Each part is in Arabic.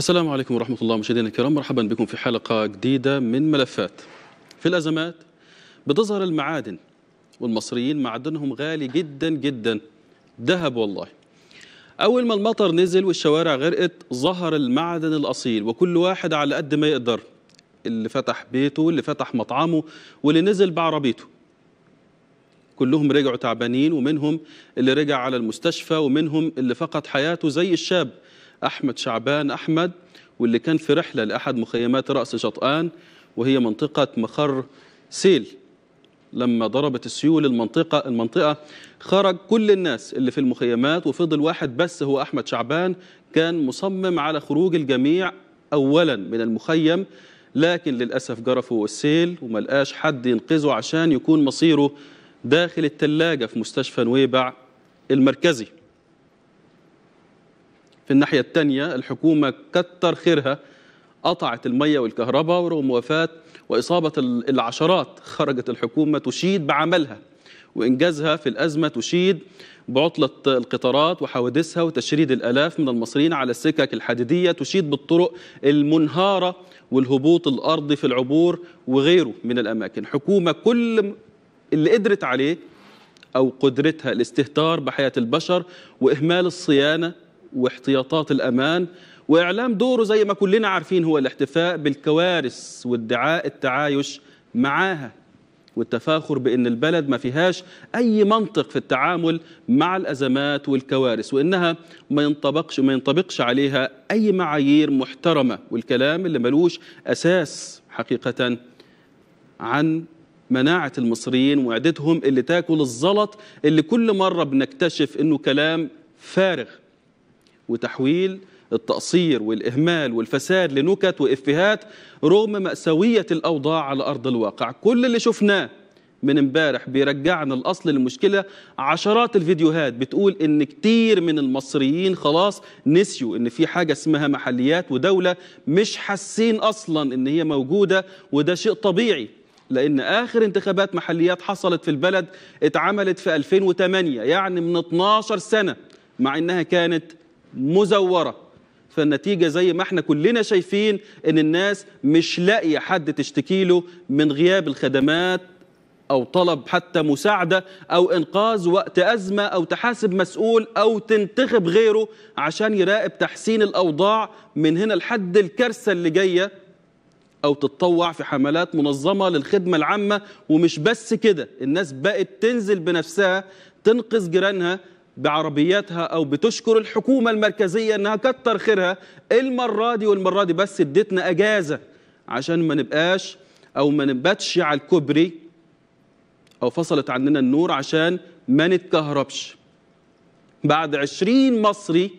السلام عليكم ورحمة الله مشاهدينا الكرام مرحبا بكم في حلقة جديدة من ملفات في الأزمات بتظهر المعادن والمصريين معدنهم غالي جدا جدا ذهب والله أول ما المطر نزل والشوارع غرقت ظهر المعدن الأصيل وكل واحد على قد ما يقدر اللي فتح بيته واللي فتح مطعمه واللي نزل بعربيته كلهم رجعوا تعبانين ومنهم اللي رجع على المستشفى ومنهم اللي فقد حياته زي الشاب أحمد شعبان أحمد واللي كان في رحلة لأحد مخيمات رأس شطآن وهي منطقة مخر سيل لما ضربت السيول المنطقة المنطقة خرج كل الناس اللي في المخيمات وفضل واحد بس هو أحمد شعبان كان مصمم على خروج الجميع أولا من المخيم لكن للأسف جرفه السيل وما لقاش حد ينقذه عشان يكون مصيره داخل التلاجة في مستشفى نويبع المركزي في الناحية الثانية الحكومة كتر خيرها قطعت المية والكهرباء ورغم وفاة وإصابة العشرات خرجت الحكومة تشيد بعملها وإنجازها في الأزمة تشيد بعطلة القطارات وحوادثها وتشريد الألاف من المصريين على السكك الحديدية تشيد بالطرق المنهارة والهبوط الأرضي في العبور وغيره من الأماكن حكومة كل اللي قدرت عليه أو قدرتها الاستهتار بحياة البشر وإهمال الصيانة واحتياطات الأمان وإعلام دوره زي ما كلنا عارفين هو الاحتفاء بالكوارث وادعاء التعايش معاها والتفاخر بأن البلد ما فيهاش أي منطق في التعامل مع الأزمات والكوارث وإنها ما ينطبقش ما ينطبقش عليها أي معايير محترمة والكلام اللي ملوش أساس حقيقة عن مناعة المصريين وعدتهم اللي تاكل الزلط اللي كل مرة بنكتشف إنه كلام فارغ وتحويل التقصير والإهمال والفساد لنكت وإفهات رغم مأساوية الأوضاع على أرض الواقع كل اللي شفناه من امبارح بيرجعنا الاصل للمشكله عشرات الفيديوهات بتقول ان كتير من المصريين خلاص نسيوا ان في حاجه اسمها محليات ودوله مش حاسين اصلا ان هي موجوده وده شيء طبيعي لان اخر انتخابات محليات حصلت في البلد اتعملت في 2008 يعني من 12 سنه مع انها كانت مزوره فالنتيجه زي ما احنا كلنا شايفين ان الناس مش لاقيه حد تشتكي له من غياب الخدمات او طلب حتى مساعده او انقاذ وقت ازمه او تحاسب مسؤول او تنتخب غيره عشان يراقب تحسين الاوضاع من هنا لحد الكارثه اللي جايه او تتطوع في حملات منظمه للخدمه العامه ومش بس كده الناس بقت تنزل بنفسها تنقذ جيرانها بعربياتها او بتشكر الحكومه المركزيه انها كتر خيرها المره دي والمره دي بس ادتنا اجازه عشان ما نبقاش او ما نباتش على الكوبري او فصلت عننا النور عشان ما نتكهربش بعد عشرين مصري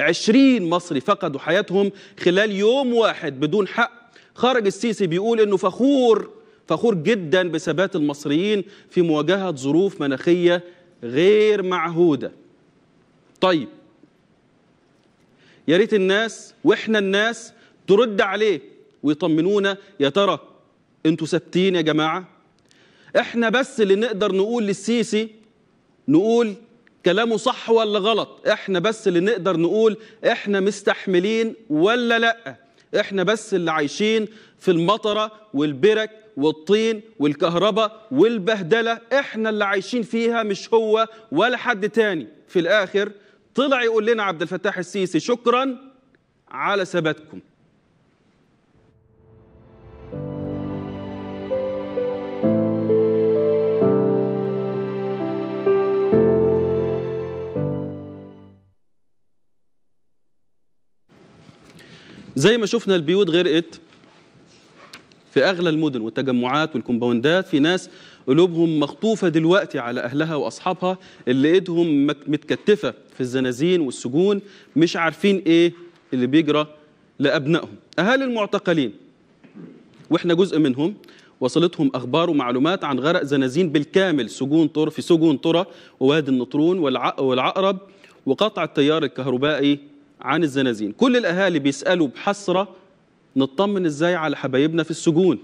عشرين مصري فقدوا حياتهم خلال يوم واحد بدون حق خرج السيسي بيقول انه فخور فخور جدا بثبات المصريين في مواجهه ظروف مناخيه غير معهوده طيب يا ريت الناس واحنا الناس ترد عليه ويطمنونا يا ترى انتوا ثابتين يا جماعه احنا بس اللي نقدر نقول للسيسي نقول كلامه صح ولا غلط احنا بس اللي نقدر نقول احنا مستحملين ولا لا احنا بس اللي عايشين في المطره والبرك والطين والكهرباء والبهدله احنا اللي عايشين فيها مش هو ولا حد تاني في الاخر طلع يقول لنا عبد الفتاح السيسي شكرا على ثباتكم زي ما شفنا البيوت غرقت في اغلى المدن والتجمعات والكومباوندات في ناس قلوبهم مخطوفه دلوقتي على اهلها واصحابها اللي ايدهم متكتفه في الزنازين والسجون مش عارفين ايه اللي بيجرى لابنائهم اهالي المعتقلين واحنا جزء منهم وصلتهم اخبار ومعلومات عن غرق زنازين بالكامل سجون طر في سجون طرة ووادي النطرون والعقرب وقطع التيار الكهربائي عن الزنازين كل الاهالي بيسالوا بحسره نطمن ازاي على حبايبنا في السجون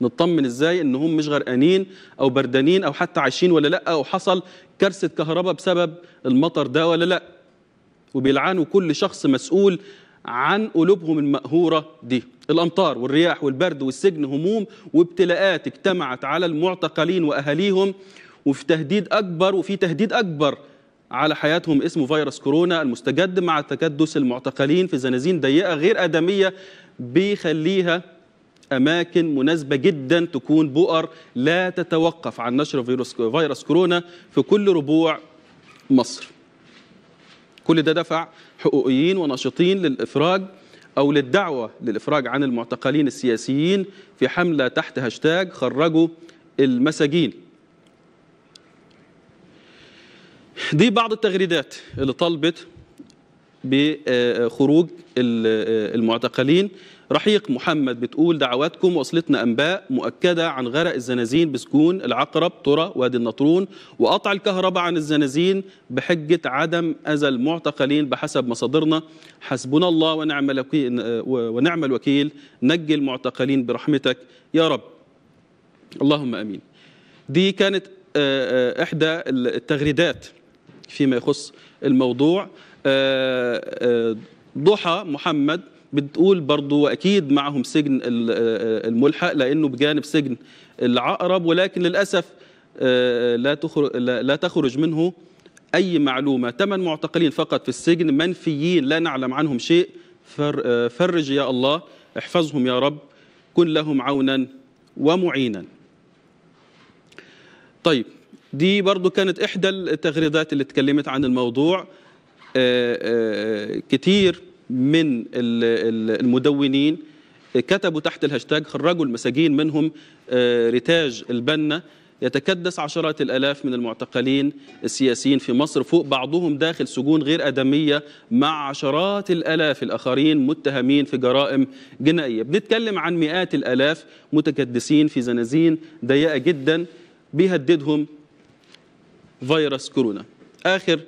نطمن ازاي ان هم مش غرقانين او بردانين او حتى عايشين ولا لا او حصل كارثه كهرباء بسبب المطر ده ولا لا وبيلعنوا كل شخص مسؤول عن قلوبهم المقهوره دي الامطار والرياح والبرد والسجن هموم وابتلاءات اجتمعت على المعتقلين واهاليهم وفي تهديد اكبر وفي تهديد اكبر على حياتهم اسمه فيروس كورونا المستجد مع تكدس المعتقلين في زنازين ضيقه غير ادميه بيخليها اماكن مناسبه جدا تكون بؤر لا تتوقف عن نشر فيروس فيروس كورونا في كل ربوع مصر. كل ده دفع حقوقيين وناشطين للافراج او للدعوه للافراج عن المعتقلين السياسيين في حمله تحت هاشتاج خرجوا المساجين دي بعض التغريدات اللي طالبت بخروج المعتقلين رحيق محمد بتقول دعواتكم وصلتنا انباء مؤكده عن غرق الزنازين بسكون العقرب ترى وادي النطرون وقطع الكهرباء عن الزنازين بحجه عدم اذى المعتقلين بحسب مصادرنا حسبنا الله ونعم الوكيل ونعم الوكيل نجي المعتقلين برحمتك يا رب اللهم امين دي كانت آه، آه، احدى التغريدات فيما يخص الموضوع آه، آه، ضحى محمد بتقول برضو واكيد معهم سجن آه، الملحق لانه بجانب سجن العقرب ولكن للاسف لا تخرج لا تخرج منه اي معلومه ثمان معتقلين فقط في السجن منفيين لا نعلم عنهم شيء فرج يا الله احفظهم يا رب كن لهم عونا ومعينا طيب دي برضو كانت إحدى التغريدات اللي اتكلمت عن الموضوع آه، آه، كتير من المدونين كتبوا تحت الهاشتاج خرجوا المساجين منهم آه، رتاج البنا يتكدس عشرات الآلاف من المعتقلين السياسيين في مصر فوق بعضهم داخل سجون غير أدمية مع عشرات الآلاف الآخرين متهمين في جرائم جنائية بنتكلم عن مئات الآلاف متكدسين في زنازين ضيقة جدا بيهددهم فيروس كورونا آخر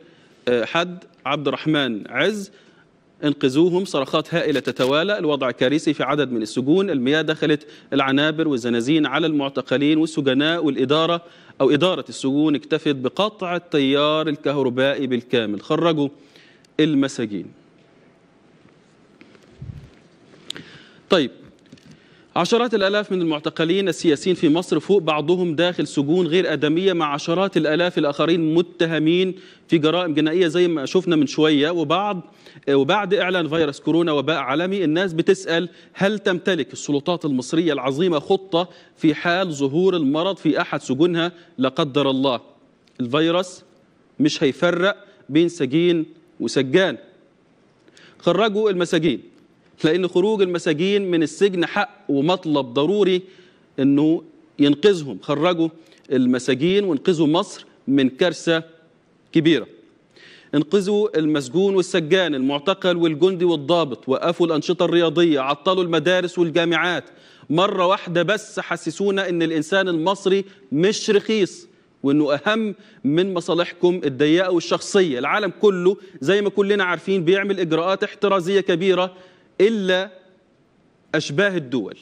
آه، حد عبد الرحمن عز انقذوهم صرخات هائلة تتوالى الوضع كارثي في عدد من السجون المياه دخلت العنابر والزنازين على المعتقلين والسجناء والإدارة أو إدارة السجون اكتفت بقطع التيار الكهربائي بالكامل خرجوا المساجين طيب عشرات الآلاف من المعتقلين السياسيين في مصر فوق بعضهم داخل سجون غير آدمية مع عشرات الآلاف الآخرين متهمين في جرائم جنائية زي ما شفنا من شوية وبعض وبعد إعلان فيروس كورونا وباء عالمي الناس بتسأل هل تمتلك السلطات المصرية العظيمة خطة في حال ظهور المرض في أحد سجونها لا قدر الله الفيروس مش هيفرق بين سجين وسجان خرجوا المساجين لأن خروج المساجين من السجن حق ومطلب ضروري أنه ينقذهم خرجوا المساجين وانقذوا مصر من كارثة كبيرة انقذوا المسجون والسجان المعتقل والجندي والضابط وقفوا الأنشطة الرياضية عطلوا المدارس والجامعات مرة واحدة بس حسسونا أن الإنسان المصري مش رخيص وأنه أهم من مصالحكم الضيقة والشخصية العالم كله زي ما كلنا عارفين بيعمل إجراءات احترازية كبيرة إلا أشباه الدول